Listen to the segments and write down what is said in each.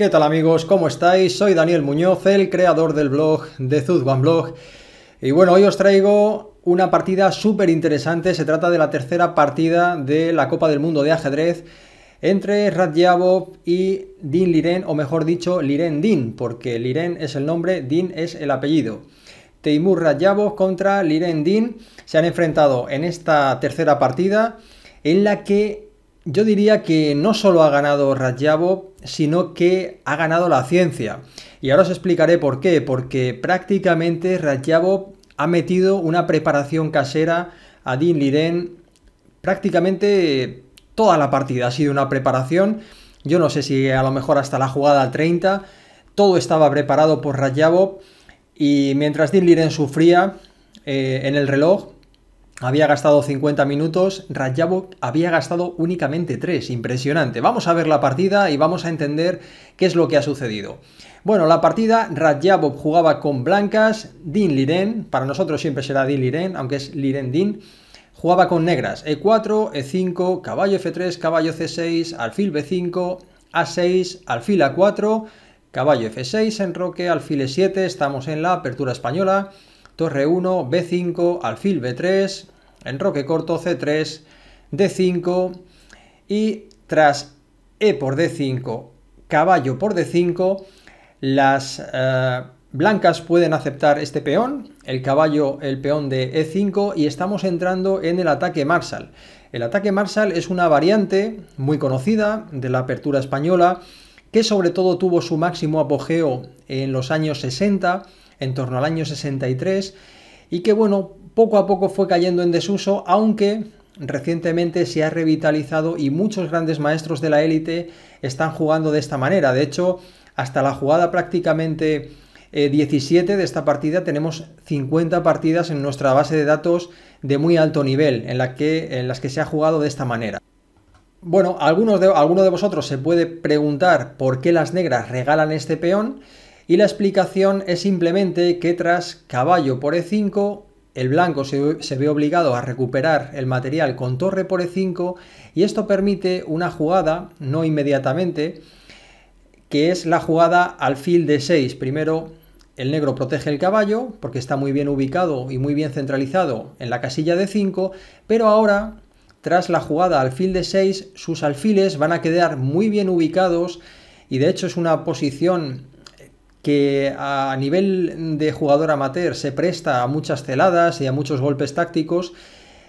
¿Qué tal amigos? ¿Cómo estáis? Soy Daniel Muñoz, el creador del blog de Zuzwan Blog. Y bueno, hoy os traigo una partida súper interesante. Se trata de la tercera partida de la Copa del Mundo de ajedrez entre Radjabov y Din Liren, o mejor dicho, Liren Din, porque Liren es el nombre, Din es el apellido. Teimur Radjabov contra Liren Din se han enfrentado en esta tercera partida en la que yo diría que no solo ha ganado Radjavo, sino que ha ganado la ciencia. Y ahora os explicaré por qué, porque prácticamente Rajabob ha metido una preparación casera a Dean Liren. Prácticamente toda la partida ha sido una preparación. Yo no sé si a lo mejor hasta la jugada 30. Todo estaba preparado por rayabo Y mientras Dean Liren sufría eh, en el reloj, había gastado 50 minutos, Rajabok había gastado únicamente 3, impresionante. Vamos a ver la partida y vamos a entender qué es lo que ha sucedido. Bueno, la partida, Rajabok jugaba con blancas, Din Liren, para nosotros siempre será Din Liren, aunque es Liren Din, jugaba con negras, E4, E5, caballo F3, caballo C6, alfil B5, A6, alfil A4, caballo F6, enroque, alfil E7, estamos en la apertura española, torre 1, b5, alfil b3, enroque corto c3, d5 y tras e por d5, caballo por d5, las eh, blancas pueden aceptar este peón, el caballo el peón de e5 y estamos entrando en el ataque Marshall. El ataque Marshall es una variante muy conocida de la apertura española que sobre todo tuvo su máximo apogeo en los años 60 en torno al año 63 y que bueno, poco a poco fue cayendo en desuso, aunque recientemente se ha revitalizado y muchos grandes maestros de la élite están jugando de esta manera. De hecho, hasta la jugada prácticamente 17 eh, de esta partida tenemos 50 partidas en nuestra base de datos de muy alto nivel, en, que, en las que se ha jugado de esta manera. Bueno, algunos de, alguno de vosotros se puede preguntar por qué las negras regalan este peón, y la explicación es simplemente que tras caballo por e5 el blanco se, ve obligado a recuperar el material con torre por e5 y esto permite una jugada, no inmediatamente, que es la jugada alfil de 6. Primero el negro protege el caballo porque está muy bien ubicado y muy bien centralizado en la casilla de 5, pero ahora, tras la jugada alfil de 6, sus alfiles van a quedar muy bien ubicados y de hecho es una posición que a nivel de jugador amateur se presta a muchas celadas y a muchos golpes tácticos.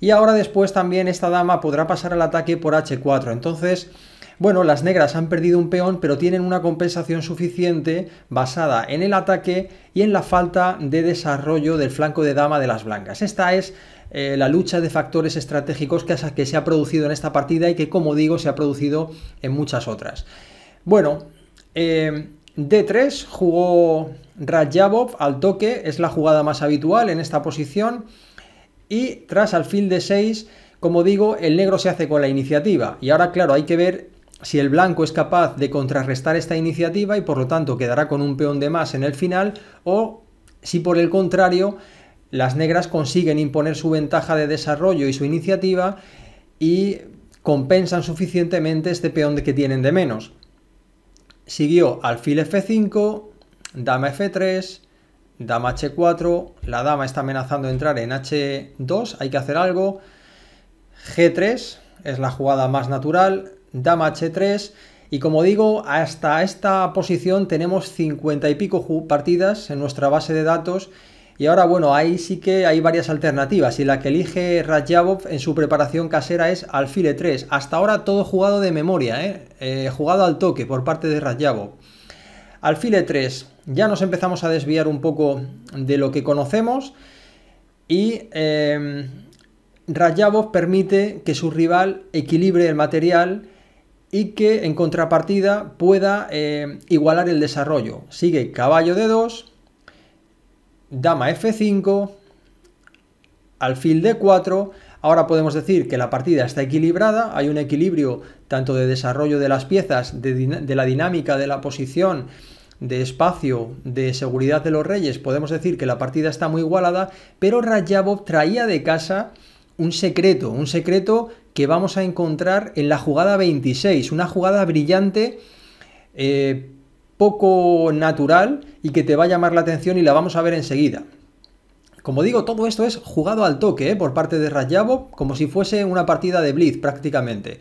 Y ahora después también esta dama podrá pasar al ataque por h4. Entonces, bueno, las negras han perdido un peón, pero tienen una compensación suficiente basada en el ataque y en la falta de desarrollo del flanco de dama de las blancas. Esta es eh, la lucha de factores estratégicos que, que se ha producido en esta partida y que, como digo, se ha producido en muchas otras. Bueno, eh, D3 jugó Rajabov al toque, es la jugada más habitual en esta posición. Y tras alfil D6, como digo, el negro se hace con la iniciativa. Y ahora, claro, hay que ver si el blanco es capaz de contrarrestar esta iniciativa y por lo tanto quedará con un peón de más en el final, o si por el contrario las negras consiguen imponer su ventaja de desarrollo y su iniciativa y compensan suficientemente este peón que tienen de menos siguió alfil f5, dama f3, dama h4, la dama está amenazando entrar en h2, hay que hacer algo, g3 es la jugada más natural, dama h3 y como digo, hasta esta posición tenemos 50 y pico partidas en nuestra base de datos y ahora, bueno, ahí sí que hay varias alternativas y la que elige rayabov en su preparación casera es alfile 3. Hasta ahora todo jugado de memoria, ¿eh? Eh, jugado al toque por parte de Rajavov. Alfile 3, ya nos empezamos a desviar un poco de lo que conocemos y eh, permite que su rival equilibre el material y que en contrapartida pueda em, igualar el desarrollo. Sigue caballo de 2 dama F5, alfil D4. Ahora podemos decir que la partida está equilibrada, hay un equilibrio tanto de desarrollo de las piezas, de, la dinámica de la posición, de espacio, de seguridad de los reyes, podemos decir que la partida está muy igualada, pero Rajabov traía de casa un secreto, un secreto que vamos a encontrar en la jugada 26, una jugada brillante eh, poco natural y que te va a llamar la atención y la vamos a ver enseguida. Como digo, todo esto es jugado al toque ¿eh? por parte de Rayabo, como si fuese una partida de Blitz prácticamente.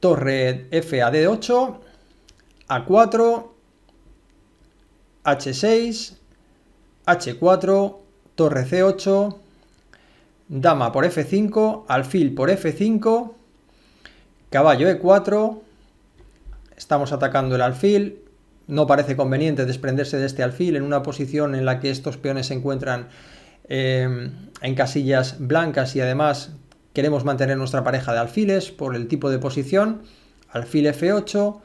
Torre F a D8, A4, H6, H4, Torre C8, Dama por F5, Alfil por F5, Caballo E4, estamos atacando el alfil, no parece conveniente desprenderse de este alfil en una posición en la que estos peones se encuentran em, en casillas blancas y además queremos mantener nuestra pareja de alfiles por el tipo de posición. Alfil F8,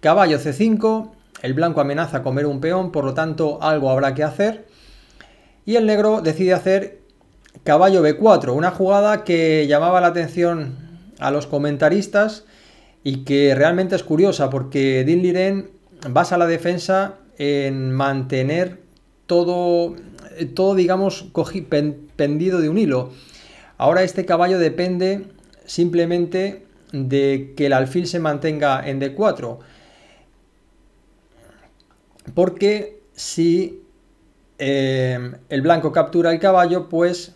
caballo C5, el blanco amenaza comer un peón, por lo tanto algo habrá que hacer. Y el negro decide hacer caballo B4, una jugada que llamaba la atención a los comentaristas y que realmente es curiosa porque Din Liren a la defensa en mantener todo, todo digamos, pendido de un hilo. Ahora este caballo depende simplemente de que el alfil se mantenga en D4. Porque si eh, el blanco captura el caballo, pues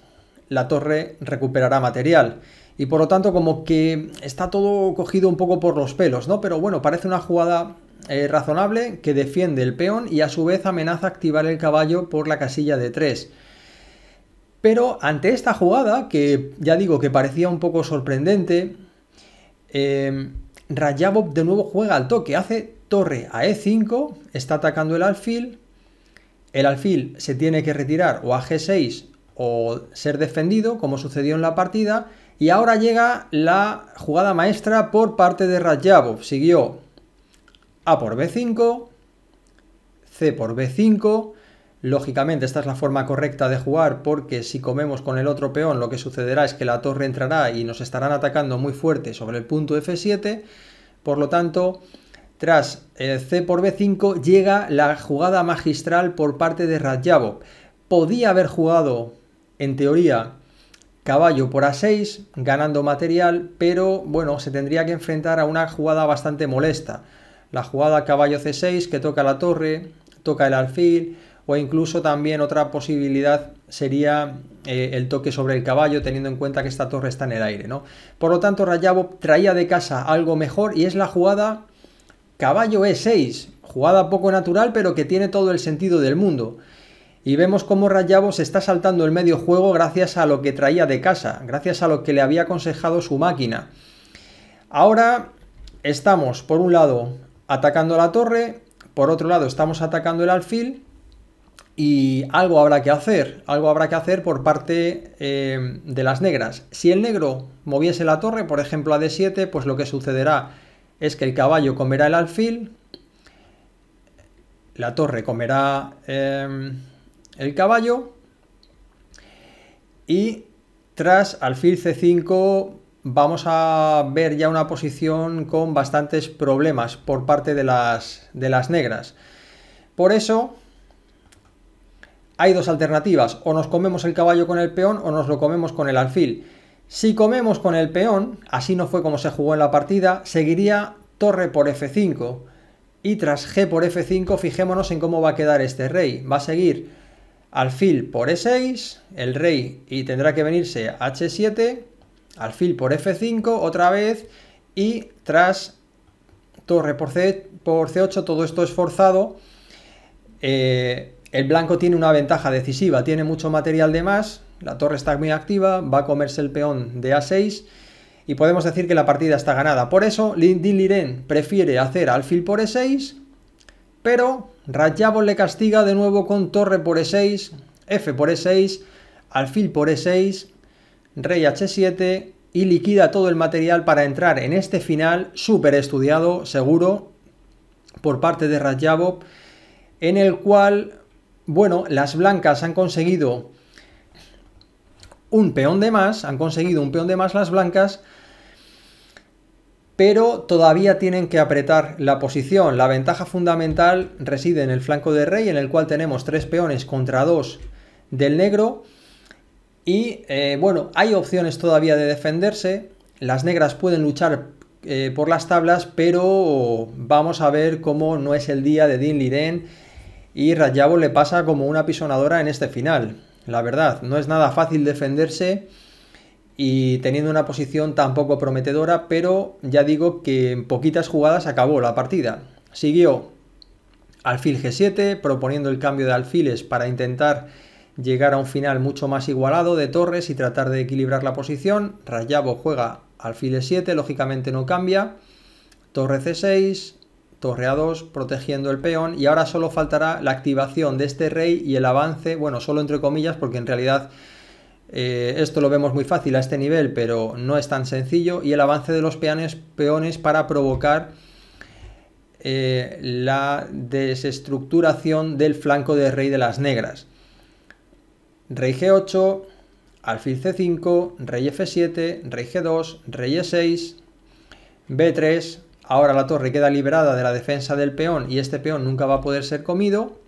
la torre recuperará material. Y por lo tanto, como que está todo cogido un poco por los pelos, ¿no? Pero bueno, parece una jugada eh, razonable que defiende el peón y a su vez amenaza activar el caballo por la casilla de 3. Pero ante esta jugada, que ya digo que parecía un poco sorprendente, eh, Rajabov de nuevo juega al toque, hace torre a e5, está atacando el alfil, el alfil se tiene que retirar o a g6 o ser defendido, como sucedió en la partida, y ahora llega la jugada maestra por parte de Rajabov. Siguió a por B5, C por B5. Lógicamente esta es la forma correcta de jugar porque si comemos con el otro peón lo que sucederá es que la torre entrará y nos estarán atacando muy fuerte sobre el punto F7. Por lo tanto, tras C por B5 llega la jugada magistral por parte de Radjabov. Podía haber jugado, en teoría, caballo por A6, ganando material, pero bueno, se tendría que enfrentar a una jugada bastante molesta. La jugada caballo c6 que toca la torre, toca el alfil, o incluso también otra posibilidad sería eh, el toque sobre el caballo, teniendo en cuenta que esta torre está en el aire, ¿no? Por lo tanto, Rayabo traía de casa algo mejor y es la jugada caballo e6, jugada poco natural, pero que tiene todo el sentido del mundo. Y vemos cómo Rayabo se está saltando el medio juego gracias a lo que traía de casa, gracias a lo que le había aconsejado su máquina. Ahora estamos, por un lado, atacando la torre, por otro lado estamos atacando el alfil y algo habrá que hacer, algo habrá que hacer por parte eh, de las negras. Si el negro moviese la torre, por ejemplo a d7, pues lo que sucederá es que el caballo comerá el alfil, la torre comerá eh, el caballo y tras alfil c5 vamos a ver ya una posición con bastantes problemas por parte de las, de las negras. Por eso, hay dos alternativas, o nos comemos el caballo con el peón o nos lo comemos con el alfil. Si comemos con el peón, así no fue como se jugó en la partida, seguiría torre por f5 y tras g por f5 fijémonos en cómo va a quedar este rey. Va a seguir alfil por e6, el rey y tendrá que venirse h7 alfil por F5 otra vez y tras torre por, C, 8 todo esto es forzado. Eh, el blanco tiene una ventaja decisiva, tiene mucho material de más, la torre está muy activa, va a comerse el peón de A6 y podemos decir que la partida está ganada. Por eso, Lindin Liren prefiere hacer alfil por E6, pero Rayabol le castiga de nuevo con torre por E6, F por E6, alfil por E6 rey h7 y liquida todo el material para entrar en este final súper estudiado, seguro, por parte de rajabov en el cual, bueno, las blancas han conseguido un peón de más, han conseguido un peón de más las blancas, pero todavía tienen que apretar la posición. La ventaja fundamental reside en el flanco de rey, en el cual tenemos tres peones contra dos del negro, y eh, bueno, hay opciones todavía de defenderse. Las negras pueden luchar eh, por las tablas, pero vamos a ver cómo no es el día de Din Liren y Rayabo le pasa como una pisonadora en este final. La verdad, no es nada fácil defenderse y teniendo una posición tampoco prometedora, pero ya digo que en poquitas jugadas acabó la partida. Siguió alfil G7 proponiendo el cambio de alfiles para intentar llegar a un final mucho más igualado de Torres y tratar de equilibrar la posición. Rayabo juega al file 7 lógicamente no cambia. Torre C6, torre A2 protegiendo el peón y ahora solo faltará la activación de este rey y el avance, bueno, solo entre comillas porque en realidad eh, esto lo vemos muy fácil a este nivel, pero no es tan sencillo y el avance de los peones, peones para provocar eh, la desestructuración del flanco de rey de las negras rey g8, alfil c5, rey f7, rey g2, rey e6, b3, ahora la torre queda liberada de la defensa del peón y este peón nunca va a poder ser comido,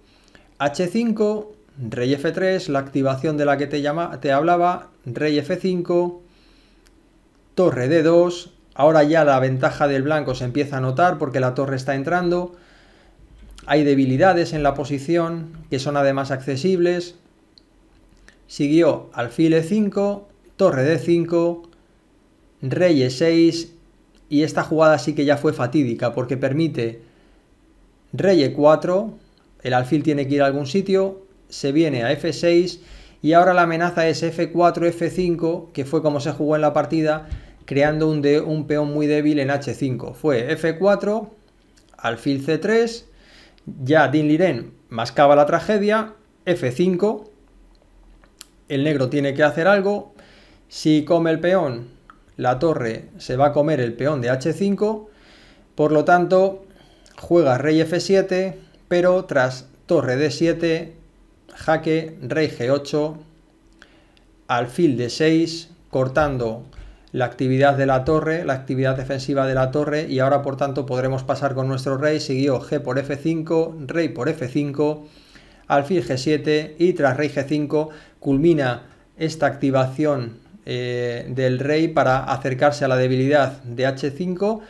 h5, rey f3, la activación de la que te, llama, te hablaba, rey f5, torre d2, ahora ya la ventaja del blanco se empieza a notar porque la torre está entrando, hay debilidades en la posición que son además accesibles, siguió alfil e5, torre d5, rey e6 y esta jugada sí que ya fue fatídica porque permite rey e4, el alfil tiene que ir a algún sitio, se viene a f6 y ahora la amenaza es f4, f5, que fue como se jugó en la partida, creando un, un peón muy débil en h5. Fue f4, alfil c3, ya Din Liren mascaba la tragedia, f5, el negro tiene que hacer algo. Si come el peón, la torre se va a comer el peón de h5. Por lo tanto, juega rey f7, pero tras torre d7, jaque rey g8, alfil d 6 cortando la actividad de la torre, la actividad defensiva de la torre y ahora por tanto podremos pasar con nuestro rey, siguió g por f5, rey por f5 alfil g7 y tras rey g5 culmina esta activación eh, del rey para acercarse a la debilidad de h5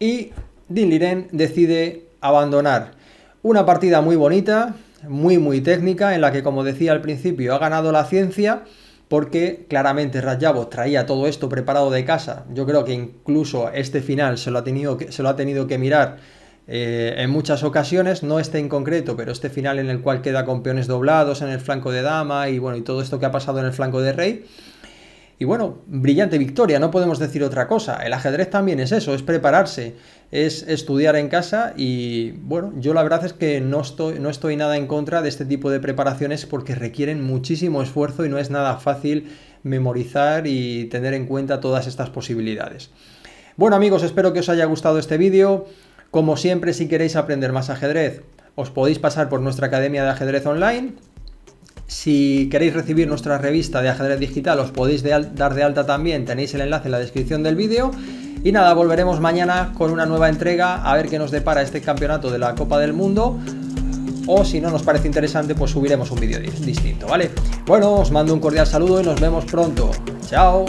y Din Liren decide abandonar. Una partida muy bonita, muy muy técnica, en la que como decía al principio ha ganado la ciencia porque claramente Rajabov traía todo esto preparado de casa. Yo creo que incluso este final se lo ha tenido se lo ha tenido que mirar eh, en muchas ocasiones, no este en concreto, pero este final en el cual queda con peones doblados en el flanco de dama y bueno, y todo esto que ha pasado en el flanco de rey. Y bueno, brillante victoria, no podemos decir otra cosa. El ajedrez también es eso, es prepararse, es estudiar en casa y bueno, yo la verdad es que no estoy, no estoy nada en contra de este tipo de preparaciones porque requieren muchísimo esfuerzo y no es nada fácil memorizar y tener en cuenta todas estas posibilidades. Bueno amigos, espero que os haya gustado este vídeo. Como siempre, si queréis aprender más ajedrez, os podéis pasar por nuestra Academia de Ajedrez Online. Si queréis recibir nuestra revista de ajedrez digital, os podéis dar de alta también, tenéis el enlace en la descripción del vídeo. Y nada, volveremos mañana con una nueva entrega a ver qué nos depara este campeonato de la Copa del Mundo. O si no nos parece interesante, pues subiremos un vídeo distinto, ¿vale? Bueno, os mando un cordial saludo y nos vemos pronto. ¡Chao!